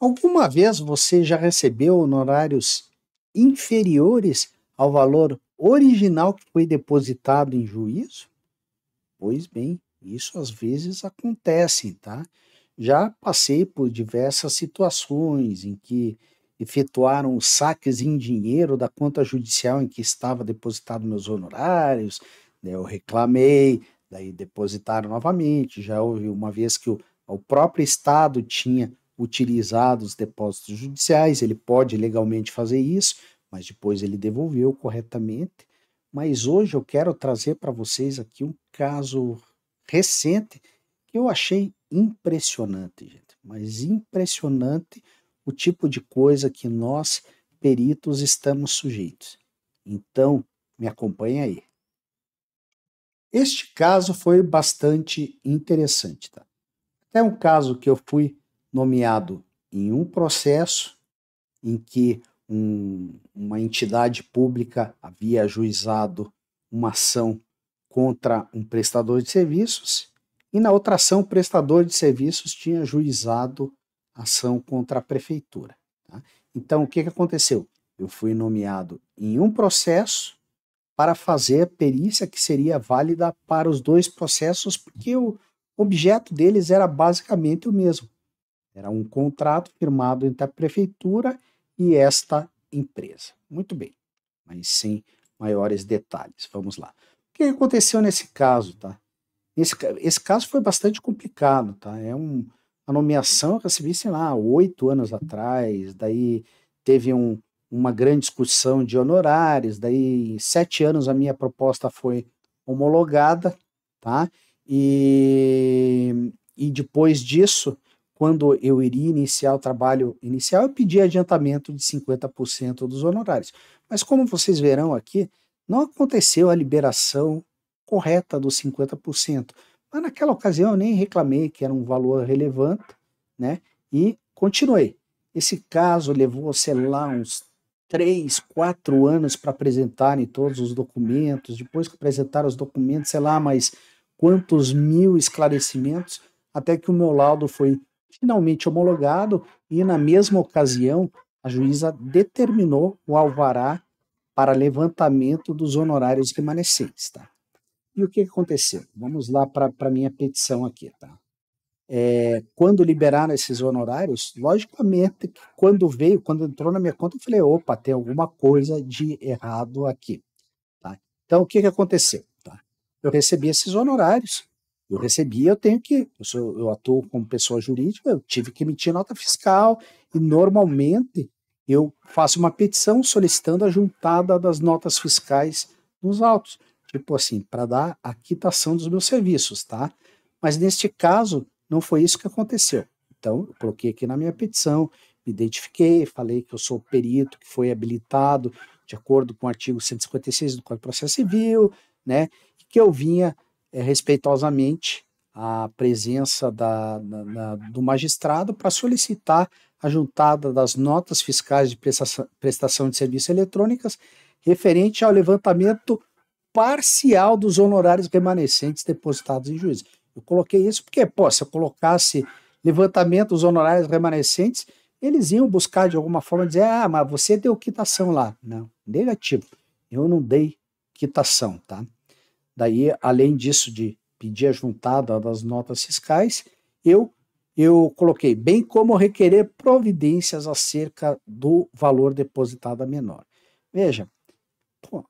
Alguma vez você já recebeu honorários inferiores ao valor original que foi depositado em juízo? Pois bem, isso às vezes acontece, tá? Já passei por diversas situações em que efetuaram saques em dinheiro da conta judicial em que estava depositado meus honorários, né? eu reclamei, daí depositaram novamente, já houve uma vez que o, o próprio Estado tinha utilizado os depósitos judiciais, ele pode legalmente fazer isso, mas depois ele devolveu corretamente. Mas hoje eu quero trazer para vocês aqui um caso recente que eu achei impressionante, gente, mas impressionante o tipo de coisa que nós peritos estamos sujeitos. Então, me acompanha aí. Este caso foi bastante interessante, tá? É um caso que eu fui nomeado em um processo em que um, uma entidade pública havia ajuizado uma ação contra um prestador de serviços, e na outra ação, o prestador de serviços tinha ajuizado ação contra a prefeitura. Tá? Então, o que, que aconteceu? Eu fui nomeado em um processo para fazer a perícia que seria válida para os dois processos, porque o objeto deles era basicamente o mesmo. Era um contrato firmado entre a prefeitura e esta empresa. Muito bem, mas sem maiores detalhes. Vamos lá. O que aconteceu nesse caso, tá? Esse, esse caso foi bastante complicado, tá? É um, a nomeação eu recebi, sei lá, oito anos atrás, daí teve um, uma grande discussão de honorários, daí sete anos a minha proposta foi homologada, tá? E, e depois disso, quando eu iria iniciar o trabalho inicial, eu pedi adiantamento de 50% dos honorários. Mas como vocês verão aqui, não aconteceu a liberação correta dos 50%. Mas naquela ocasião eu nem reclamei que era um valor relevante, né? E continuei. Esse caso levou, sei lá, uns três, quatro anos para apresentarem todos os documentos. Depois que apresentaram os documentos, sei lá, mais quantos mil esclarecimentos, até que o meu laudo foi finalmente homologado e, na mesma ocasião, a juíza determinou o alvará para levantamento dos honorários remanescentes. Tá? E o que aconteceu? Vamos lá para a minha petição aqui. Tá? É, quando liberaram esses honorários, logicamente que quando veio, quando entrou na minha conta, eu falei: opa, tem alguma coisa de errado aqui. Tá? Então, o que, que aconteceu? Tá? Eu recebi esses honorários, eu recebi, eu tenho que, eu, sou, eu atuo como pessoa jurídica, eu tive que emitir nota fiscal e normalmente eu faço uma petição solicitando a juntada das notas fiscais nos autos, tipo assim, para dar a quitação dos meus serviços, tá? Mas neste caso, não foi isso que aconteceu. Então, eu coloquei aqui na minha petição, me identifiquei, falei que eu sou perito, que foi habilitado de acordo com o artigo 156 do Código de Processo Civil, né? que eu vinha é, respeitosamente a presença da, da, da, do magistrado para solicitar a juntada das notas fiscais de prestação, prestação de serviços eletrônicas referente ao levantamento parcial dos honorários remanescentes depositados em juízo. Eu coloquei isso porque, pô, se eu colocasse levantamento dos honorários remanescentes, eles iam buscar de alguma forma dizer, ah, mas você deu quitação lá. Não, negativo. Eu não dei quitação, tá? Daí, além disso de pedir a juntada das notas fiscais, eu eu coloquei bem como requerer providências acerca do valor depositado a menor. Veja, pô,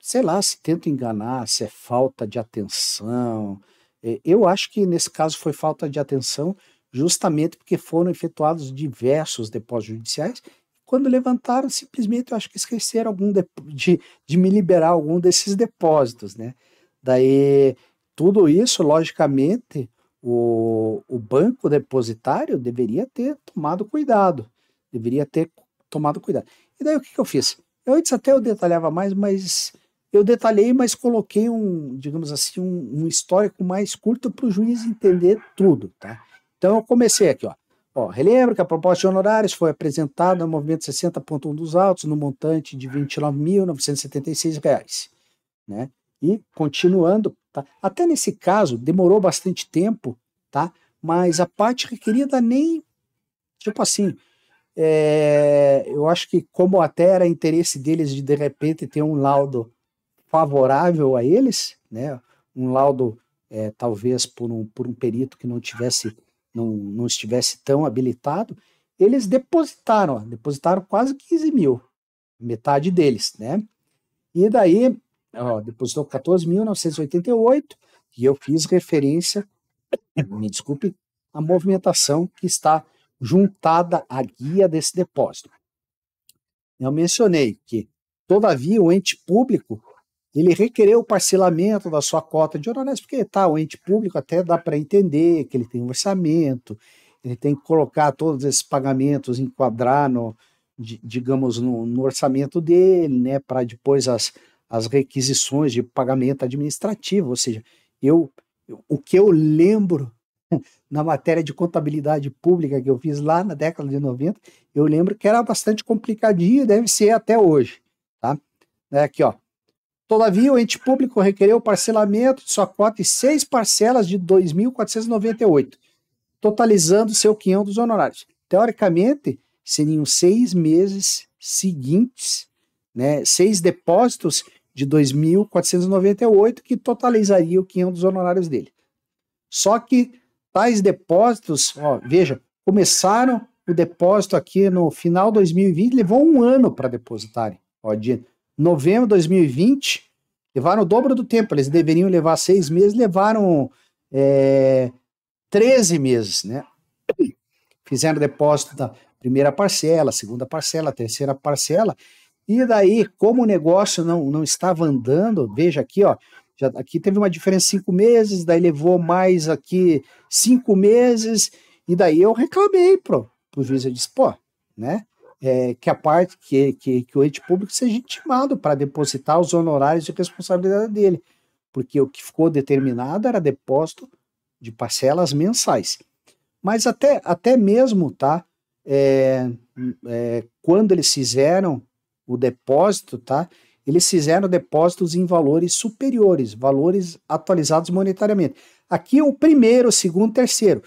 sei lá, se tento enganar, se é falta de atenção, é, eu acho que nesse caso foi falta de atenção, justamente porque foram efetuados diversos depósitos judiciais quando levantaram, simplesmente eu acho que esqueceram algum de, de, de me liberar algum desses depósitos, né? Daí, tudo isso, logicamente, o, o banco depositário deveria ter tomado cuidado, deveria ter tomado cuidado. E daí o que, que eu fiz? Eu antes até eu detalhava mais, mas eu detalhei, mas coloquei um, digamos assim, um, um histórico mais curto para o juiz entender tudo, tá? Então eu comecei aqui, ó. Ó, relembro que a proposta de honorários foi apresentada no movimento 60.1 dos autos, no montante de R$ 29.976. Né? E, continuando, tá? até nesse caso, demorou bastante tempo, tá? mas a parte requerida nem. Tipo assim, é, eu acho que, como até era interesse deles de, de repente, ter um laudo favorável a eles, né? um laudo, é, talvez por um, por um perito que não tivesse não, não estivesse tão habilitado, eles depositaram, depositaram quase 15 mil, metade deles, né? E daí, ó, depositou 14.988 e eu fiz referência, me desculpe, a movimentação que está juntada à guia desse depósito. Eu mencionei que, todavia, o ente público ele requerer o parcelamento da sua cota de honorários, porque tá, o ente público até dá para entender que ele tem um orçamento, ele tem que colocar todos esses pagamentos, enquadrar no, digamos, no, no orçamento dele, né, para depois as, as requisições de pagamento administrativo, ou seja, eu, o que eu lembro na matéria de contabilidade pública que eu fiz lá na década de 90, eu lembro que era bastante complicadinho, deve ser até hoje, tá? É aqui, ó, Todavia, o ente público requereu o parcelamento de sua cota em seis parcelas de 2.498, totalizando seu quinhão dos honorários. Teoricamente, seriam seis meses seguintes, né, seis depósitos de 2.498, que totalizaria o quinhão dos honorários dele. Só que tais depósitos, ó, veja, começaram o depósito aqui no final de 2020, levou um ano para depositarem. Ó, de novembro de 2020, levaram o dobro do tempo. Eles deveriam levar seis meses, levaram é, 13 meses, né? Fizeram depósito da primeira parcela, segunda parcela, terceira parcela. E daí, como o negócio não, não estava andando, veja aqui, ó, já, aqui teve uma diferença de cinco meses, daí levou mais aqui cinco meses, e daí eu reclamei pro, pro juiz, eu disse, pô, né, é, que a parte que, que, que o ente público seja intimado para depositar os honorários de responsabilidade dele, porque o que ficou determinado era depósito de parcelas mensais. Mas até, até mesmo, tá? É, é, quando eles fizeram o depósito, tá? Eles fizeram depósitos em valores superiores, valores atualizados monetariamente. Aqui é o primeiro, o segundo, o terceiro.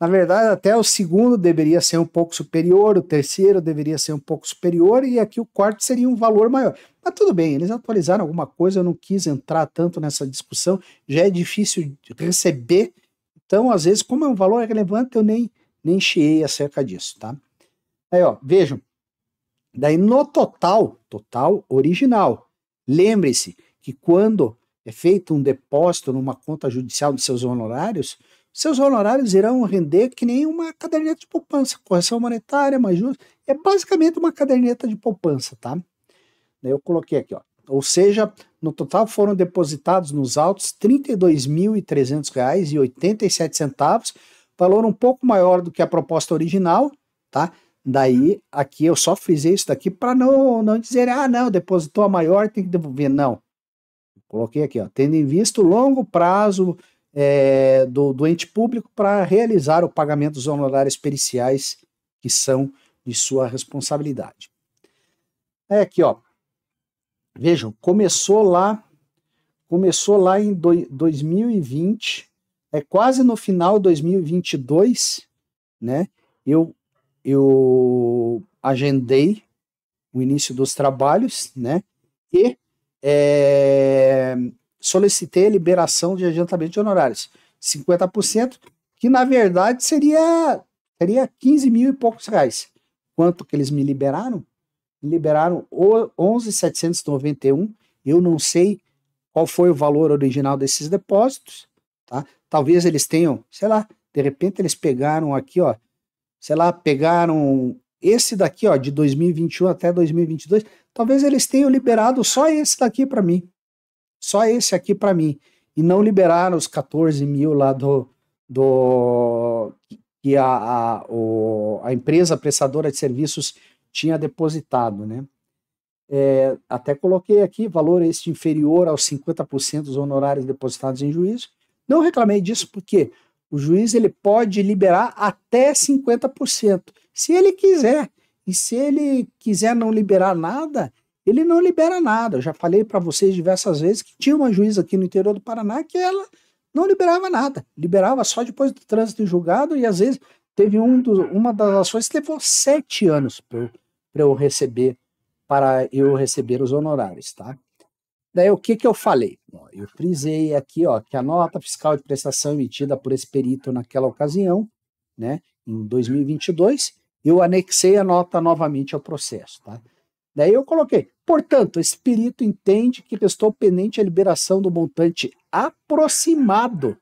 Na verdade, até o segundo deveria ser um pouco superior, o terceiro deveria ser um pouco superior, e aqui o quarto seria um valor maior. Mas tudo bem, eles atualizaram alguma coisa, eu não quis entrar tanto nessa discussão, já é difícil receber. Então, às vezes, como é um valor relevante, eu nem, nem chiei acerca disso, tá? Aí, ó, vejam. Daí, no total, total original. Lembre-se que quando é feito um depósito numa conta judicial de seus honorários, seus honorários irão render que nem uma caderneta de poupança, correção monetária, mais justa. É basicamente uma caderneta de poupança, tá? Eu coloquei aqui, ó. Ou seja, no total foram depositados nos autos R$ 32.300,87, valor um pouco maior do que a proposta original, tá? Daí, aqui eu só fiz isso daqui para não, não dizer, ah, não, depositou a maior, tem que devolver. Não. Coloquei aqui, ó. Tendo em vista o longo prazo é, do, do ente público para realizar o pagamento dos honorários periciais que são de sua responsabilidade. É aqui, ó. Vejam, começou lá, começou lá em do, 2020, é quase no final de 2022, né? Eu eu agendei o início dos trabalhos, né? E é, solicitei a liberação de adiantamento de honorários, 50%, que na verdade seria, seria 15 mil e poucos reais. Quanto que eles me liberaram? Me liberaram 11,791. Eu não sei qual foi o valor original desses depósitos, tá? Talvez eles tenham, sei lá, de repente eles pegaram aqui, ó, sei lá, pegaram esse daqui, ó, de 2021 até 2022, talvez eles tenham liberado só esse daqui para mim só esse aqui para mim. E não liberaram os 14 mil lá do. do que a, a, o, a empresa prestadora de serviços tinha depositado, né? É, até coloquei aqui valor este inferior aos 50% dos honorários depositados em juízo. Não reclamei disso porque o juiz ele pode liberar até 50%, se ele quiser. E se ele quiser não liberar nada, ele não libera nada. Eu já falei para vocês diversas vezes que tinha uma juíza aqui no interior do Paraná que ela não liberava nada, liberava só depois do trânsito em julgado e às vezes teve um uma das ações que levou sete anos para eu receber para eu receber os honorários, tá? Daí o que que eu falei? Eu frisei aqui, ó, que a nota fiscal de prestação emitida por esse perito naquela ocasião, né, em 2022, eu anexei a nota novamente ao processo, tá? Daí eu coloquei, portanto, o espírito entende que estou pendente à liberação do montante aproximado,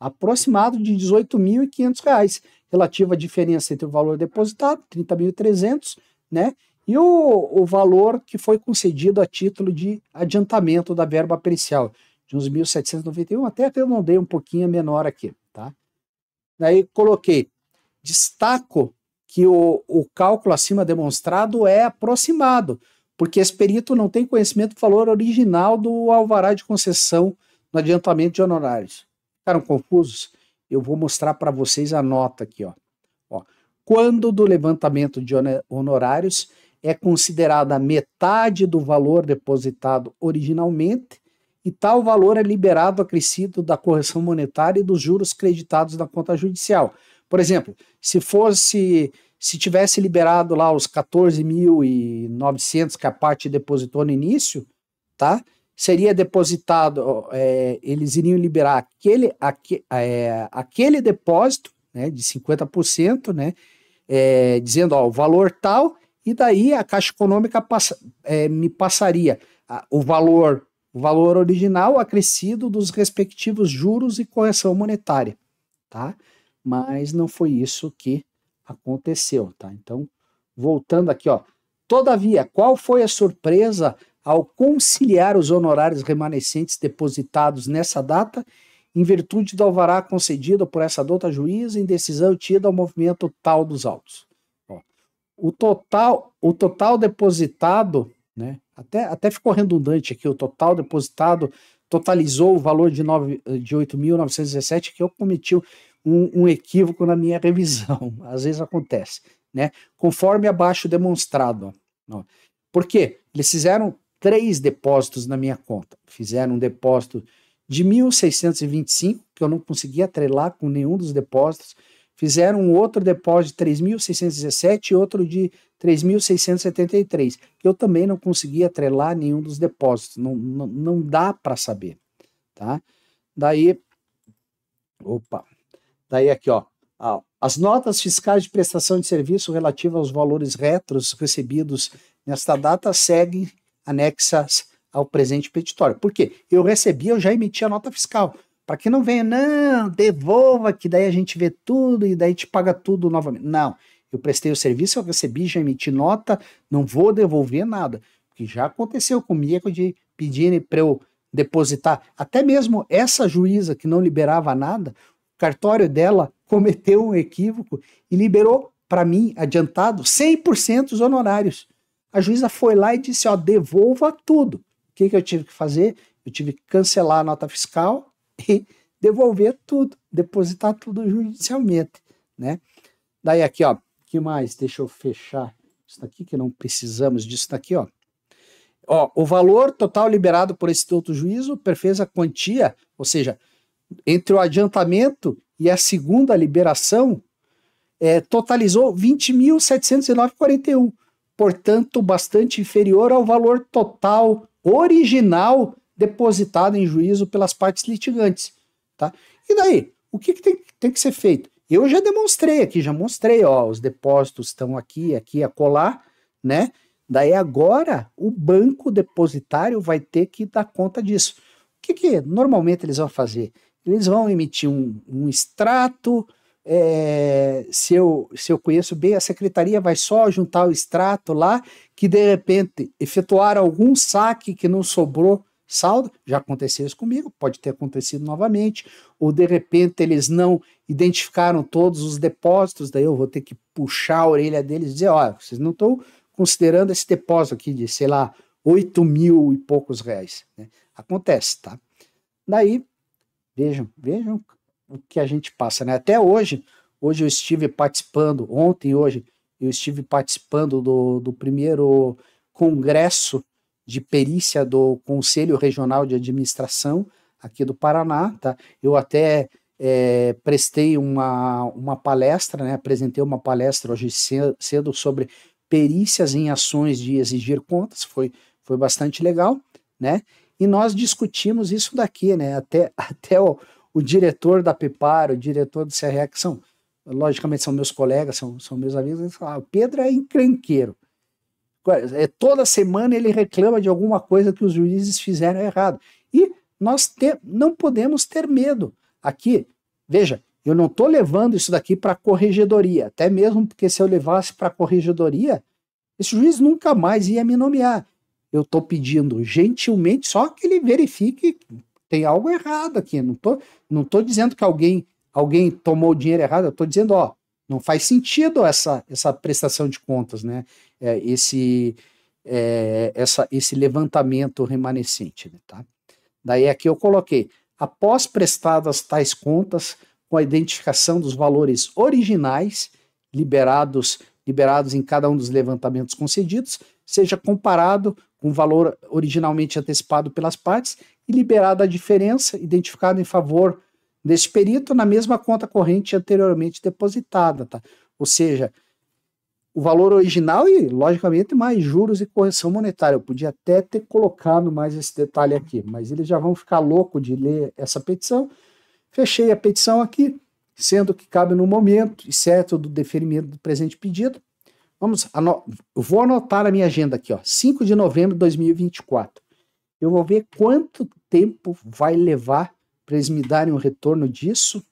aproximado de R$ 18.500, relativo à diferença entre o valor depositado, 30.300, né, e o, o valor que foi concedido a título de adiantamento da verba pericial, de uns 1.791, até eu dei um pouquinho menor aqui, tá? Daí coloquei, destaco que o, o cálculo acima demonstrado é aproximado, porque esse perito não tem conhecimento do valor original do alvará de concessão no adiantamento de honorários. Ficaram confusos? Eu vou mostrar para vocês a nota aqui. Ó. ó. Quando do levantamento de honorários é considerada metade do valor depositado originalmente e tal valor é liberado acrescido da correção monetária e dos juros creditados na conta judicial. Por exemplo, se fosse se tivesse liberado lá os 14.900 que a parte depositou no início, tá? Seria depositado, é, eles iriam liberar aquele, aque, é, aquele depósito né, de 50%, né, é, dizendo ó, o valor tal, e daí a Caixa Econômica passa, é, me passaria o valor o valor original acrescido dos respectivos juros e correção monetária, tá? Mas não foi isso que aconteceu, tá? Então, voltando aqui, ó. Todavia, qual foi a surpresa ao conciliar os honorários remanescentes depositados nessa data, em virtude do alvará concedido por essa dota juíza em decisão tida ao movimento tal dos autos? Ó, o total, o total depositado, né? Até, até ficou redundante aqui, o total depositado totalizou o valor de, 9, de 8.917, que eu cometi um, um equívoco na minha revisão. Às vezes acontece, né? Conforme abaixo demonstrado. Ó. Por quê? Eles fizeram três depósitos na minha conta. Fizeram um depósito de 1.625, que eu não consegui atrelar com nenhum dos depósitos fizeram um outro depósito de 3.617 e outro de 3.673, eu também não consegui atrelar nenhum dos depósitos, não, não, não dá para saber, tá? Daí, opa, daí aqui, ó, ó, as notas fiscais de prestação de serviço relativas aos valores retros recebidos nesta data seguem anexas ao presente petitório. Por quê? Eu recebi, eu já emiti a nota fiscal. Para que não venha, não, devolva, que daí a gente vê tudo e daí te paga tudo novamente. Não, eu prestei o serviço, eu recebi, já emiti nota, não vou devolver nada. Porque já aconteceu comigo de pedir para eu depositar. Até mesmo essa juíza que não liberava nada, o cartório dela cometeu um equívoco e liberou para mim, adiantado, 100% os honorários. A juíza foi lá e disse: ó, devolva tudo. O que, que eu tive que fazer? Eu tive que cancelar a nota fiscal, e devolver tudo, depositar tudo judicialmente, né? Daí aqui, ó, que mais? Deixa eu fechar isso daqui, que não precisamos disso daqui, ó. Ó, o valor total liberado por esse outro juízo perfez a quantia, ou seja, entre o adiantamento e a segunda liberação, é, totalizou 20.709,41, portanto, bastante inferior ao valor total original depositada em juízo pelas partes litigantes. Tá? E daí? O que, que tem, tem que ser feito? Eu já demonstrei aqui, já mostrei, ó, os depósitos estão aqui, aqui, acolá, né? Daí agora o banco depositário vai ter que dar conta disso. O que, que normalmente eles vão fazer? Eles vão emitir um, um extrato. É, se, eu, se eu conheço bem, a secretaria vai só juntar o extrato lá, que de repente efetuar algum saque que não sobrou saldo, já aconteceu isso comigo, pode ter acontecido novamente, ou de repente eles não identificaram todos os depósitos, daí eu vou ter que puxar a orelha deles e dizer, olha, vocês não estão considerando esse depósito aqui de, sei lá, 8 mil e poucos reais. Né? Acontece, tá? Daí, vejam, vejam o que a gente passa, né? Até hoje, hoje eu estive participando, ontem e hoje, eu estive participando do, do primeiro congresso de perícia do Conselho Regional de Administração aqui do Paraná, tá? Eu até é, prestei uma, uma palestra, né? apresentei uma palestra hoje cedo sobre perícias em ações de exigir contas, foi, foi bastante legal, né? E nós discutimos isso daqui, né? Até, até o, o diretor da PEPAR, o diretor do CRE, que são, logicamente, são meus colegas, são, são meus amigos, eles falam, ah, o Pedro é encrenqueiro. É, toda semana ele reclama de alguma coisa que os juízes fizeram errado. E nós te, não podemos ter medo. Aqui, veja, eu não estou levando isso daqui para a corregedoria, até mesmo porque se eu levasse para a corregedoria, esse juiz nunca mais ia me nomear. Eu estou pedindo gentilmente só que ele verifique que tem algo errado aqui. Não estou não tô dizendo que alguém alguém tomou o dinheiro errado, eu estou dizendo, ó, não faz sentido essa, essa prestação de contas, né? é, esse, é, essa, esse levantamento remanescente. Né, tá? Daí aqui eu coloquei, após prestadas tais contas, com a identificação dos valores originais liberados, liberados em cada um dos levantamentos concedidos, seja comparado com o valor originalmente antecipado pelas partes e liberada a diferença identificada em favor desse perito na mesma conta corrente anteriormente depositada, tá? Ou seja, o valor original e, logicamente, mais juros e correção monetária. Eu podia até ter colocado mais esse detalhe aqui, mas eles já vão ficar louco de ler essa petição. Fechei a petição aqui, sendo que cabe no momento, certo do deferimento do presente pedido. Vamos, eu vou anotar a minha agenda aqui, ó, 5 de novembro de 2024. Eu vou ver quanto tempo vai levar para eles me darem um retorno disso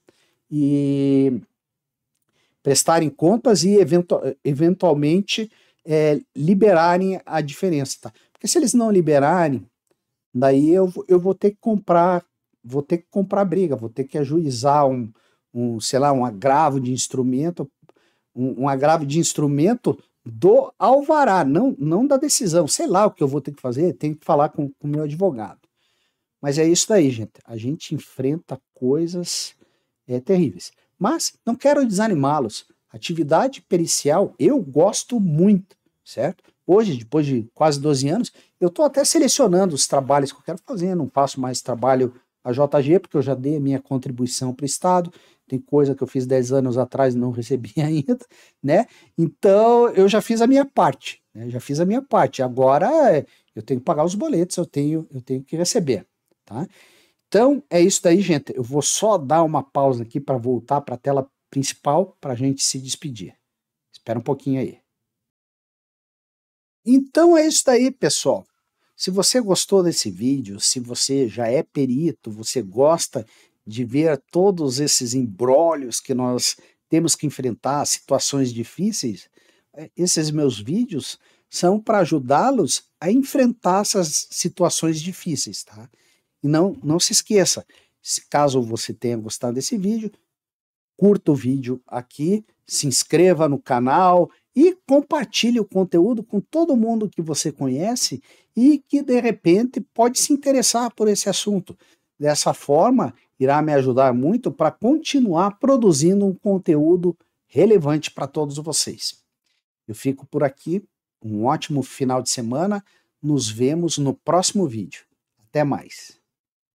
e prestarem contas e eventu eventualmente é, liberarem a diferença, tá? Porque se eles não liberarem, daí eu, eu vou ter que comprar, vou ter que comprar briga, vou ter que ajuizar um, um sei lá, um agravo de instrumento, um, um agravo de instrumento do alvará, não, não da decisão. Sei lá o que eu vou ter que fazer, tenho que falar com o meu advogado. Mas é isso daí, gente. A gente enfrenta coisas é, terríveis. Mas não quero desanimá-los. Atividade pericial eu gosto muito, certo? Hoje, depois de quase 12 anos, eu estou até selecionando os trabalhos que eu quero fazer. não faço mais trabalho a JG, porque eu já dei a minha contribuição para o Estado. Tem coisa que eu fiz 10 anos atrás e não recebi ainda, né? Então, eu já fiz a minha parte, né? Já fiz a minha parte. Agora, eu tenho que pagar os boletos, eu tenho, eu tenho que receber, tá? Então é isso daí, gente. Eu vou só dar uma pausa aqui para voltar para a tela principal para a gente se despedir. Espera um pouquinho aí. Então é isso daí, pessoal. Se você gostou desse vídeo, se você já é perito, você gosta de ver todos esses embrólios que nós temos que enfrentar, situações difíceis, é, esses meus vídeos são para ajudá-los a enfrentar essas situações difíceis, tá? E não, não se esqueça, se caso você tenha gostado desse vídeo, curta o vídeo aqui, se inscreva no canal e compartilhe o conteúdo com todo mundo que você conhece e que de repente pode se interessar por esse assunto. Dessa forma, irá me ajudar muito para continuar produzindo um conteúdo relevante para todos vocês. Eu fico por aqui, um ótimo final de semana, nos vemos no próximo vídeo. Até mais!